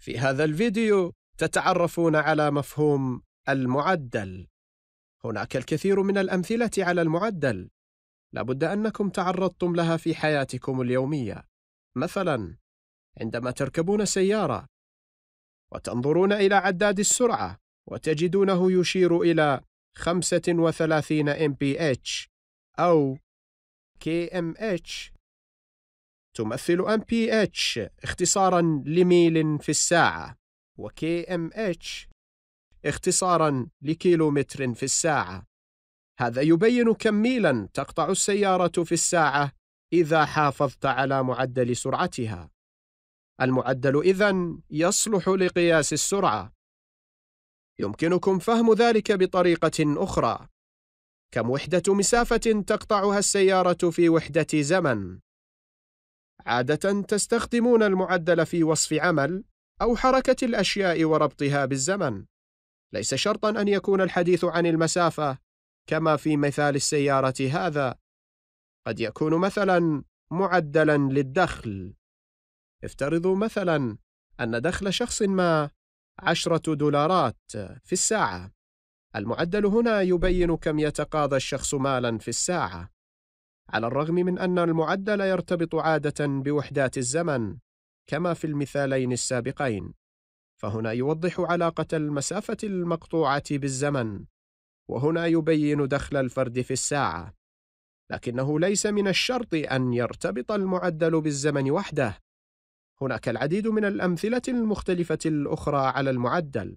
في هذا الفيديو تتعرفون على مفهوم المعدل هناك الكثير من الأمثلة على المعدل لابد أنكم تعرضتم لها في حياتكم اليومية مثلا عندما تركبون سيارة وتنظرون إلى عداد السرعة وتجدونه يشير إلى 35 mph أو kmh تمثل MPH اختصارا لميل في الساعة وKMH اختصارا لكيلومتر في الساعة هذا يبين كم ميلا تقطع السيارة في الساعة إذا حافظت على معدل سرعتها المعدل إذن يصلح لقياس السرعة يمكنكم فهم ذلك بطريقة أخرى كم وحدة مسافة تقطعها السيارة في وحدة زمن؟ عادة تستخدمون المعدل في وصف عمل أو حركة الأشياء وربطها بالزمن. ليس شرطا أن يكون الحديث عن المسافة كما في مثال السيارة هذا. قد يكون مثلا معدلا للدخل. افترضوا مثلا أن دخل شخص ما عشرة دولارات في الساعة. المعدل هنا يبين كم يتقاضى الشخص مالا في الساعة. على الرغم من أن المعدل يرتبط عادة بوحدات الزمن كما في المثالين السابقين فهنا يوضح علاقة المسافة المقطوعة بالزمن وهنا يبين دخل الفرد في الساعة لكنه ليس من الشرط أن يرتبط المعدل بالزمن وحده هناك العديد من الأمثلة المختلفة الأخرى على المعدل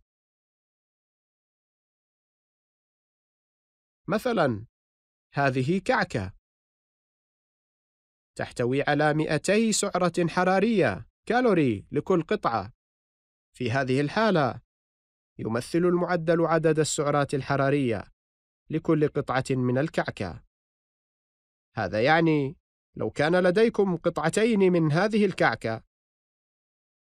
مثلا هذه كعكة تحتوي على 200 سعرة حرارية كالوري لكل قطعة. في هذه الحالة، يمثل المعدل عدد السعرات الحرارية لكل قطعة من الكعكة. هذا يعني لو كان لديكم قطعتين من هذه الكعكة،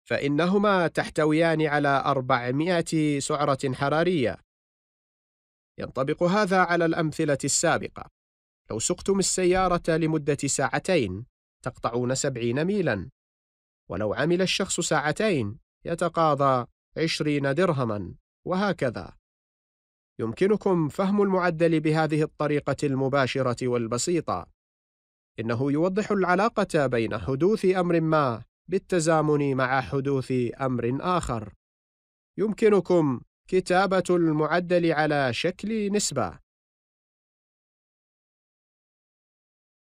فإنهما تحتويان على 400 سعرة حرارية. ينطبق هذا على الأمثلة السابقة. لو سقتم السيارة لمدة ساعتين تقطعون سبعين ميلا ولو عمل الشخص ساعتين يتقاضى عشرين درهما وهكذا يمكنكم فهم المعدل بهذه الطريقة المباشرة والبسيطة إنه يوضح العلاقة بين حدوث أمر ما بالتزامن مع حدوث أمر آخر يمكنكم كتابة المعدل على شكل نسبة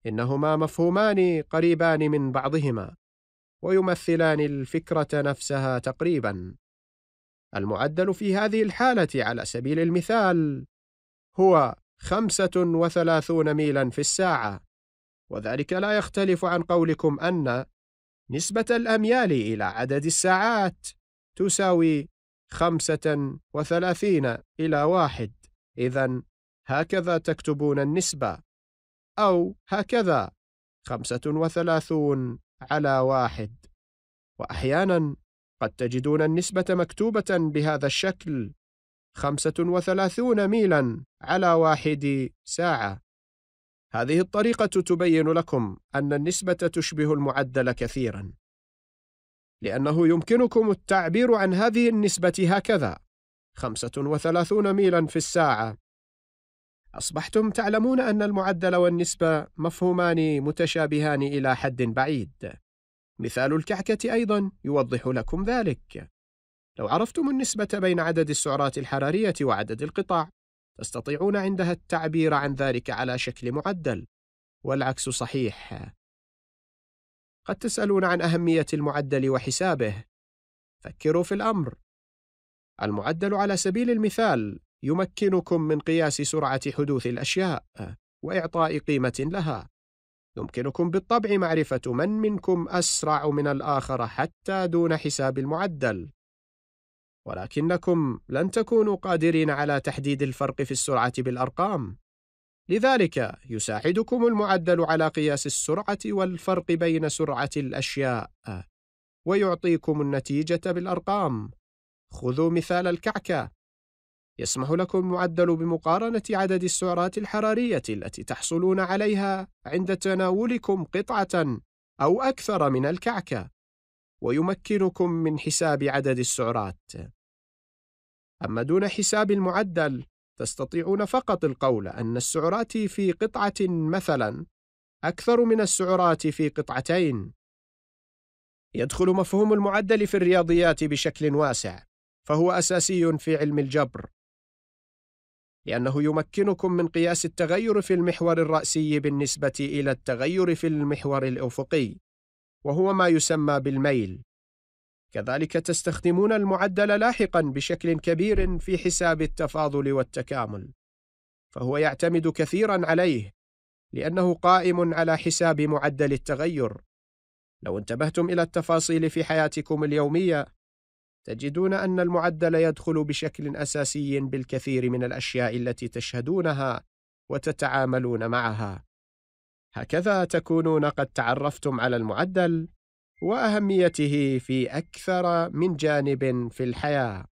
انهما مفهومان قريبان من بعضهما ويمثلان الفكره نفسها تقريبا المعدل في هذه الحاله على سبيل المثال هو خمسه وثلاثون ميلا في الساعه وذلك لا يختلف عن قولكم ان نسبه الاميال الى عدد الساعات تساوي خمسه وثلاثين الى واحد اذن هكذا تكتبون النسبه أو هكذا خمسة وثلاثون على واحد وأحيانا قد تجدون النسبة مكتوبة بهذا الشكل خمسة وثلاثون ميلا على واحد ساعة هذه الطريقة تبين لكم أن النسبة تشبه المعدل كثيرا لأنه يمكنكم التعبير عن هذه النسبة هكذا خمسة وثلاثون ميلا في الساعة أصبحتم تعلمون أن المعدل والنسبة مفهومان متشابهان إلى حد بعيد. مثال الكعكة أيضا يوضح لكم ذلك. لو عرفتم النسبة بين عدد السعرات الحرارية وعدد القطع، تستطيعون عندها التعبير عن ذلك على شكل معدل، والعكس صحيح. قد تسألون عن أهمية المعدل وحسابه. فكروا في الأمر. المعدل على سبيل المثال يمكنكم من قياس سرعة حدوث الأشياء وإعطاء قيمة لها يمكنكم بالطبع معرفة من منكم أسرع من الآخر حتى دون حساب المعدل ولكنكم لن تكونوا قادرين على تحديد الفرق في السرعة بالأرقام لذلك يساعدكم المعدل على قياس السرعة والفرق بين سرعة الأشياء ويعطيكم النتيجة بالأرقام خذوا مثال الكعكة يسمح لكم المعدل بمقارنة عدد السعرات الحرارية التي تحصلون عليها عند تناولكم قطعة أو أكثر من الكعكة، ويمكنكم من حساب عدد السعرات. أما دون حساب المعدل، تستطيعون فقط القول أن السعرات في قطعة مثلاً أكثر من السعرات في قطعتين. يدخل مفهوم المعدل في الرياضيات بشكل واسع، فهو أساسي في علم الجبر، لأنه يمكنكم من قياس التغير في المحور الرأسي بالنسبة إلى التغير في المحور الأفقي، وهو ما يسمى بالميل. كذلك تستخدمون المعدل لاحقًا بشكل كبير في حساب التفاضل والتكامل، فهو يعتمد كثيرًا عليه، لأنه قائم على حساب معدل التغير. لو انتبهتم إلى التفاصيل في حياتكم اليومية، تجدون أن المعدل يدخل بشكل أساسي بالكثير من الأشياء التي تشهدونها وتتعاملون معها. هكذا تكونون قد تعرفتم على المعدل وأهميته في أكثر من جانب في الحياة.